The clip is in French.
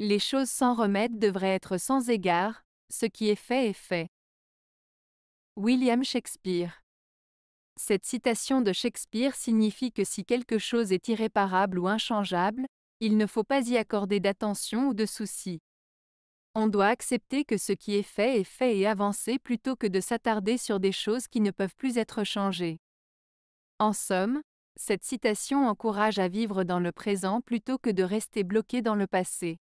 Les choses sans remède devraient être sans égard, ce qui est fait est fait. William Shakespeare Cette citation de Shakespeare signifie que si quelque chose est irréparable ou inchangeable, il ne faut pas y accorder d'attention ou de souci. On doit accepter que ce qui est fait est fait et avancer plutôt que de s'attarder sur des choses qui ne peuvent plus être changées. En somme, cette citation encourage à vivre dans le présent plutôt que de rester bloqué dans le passé.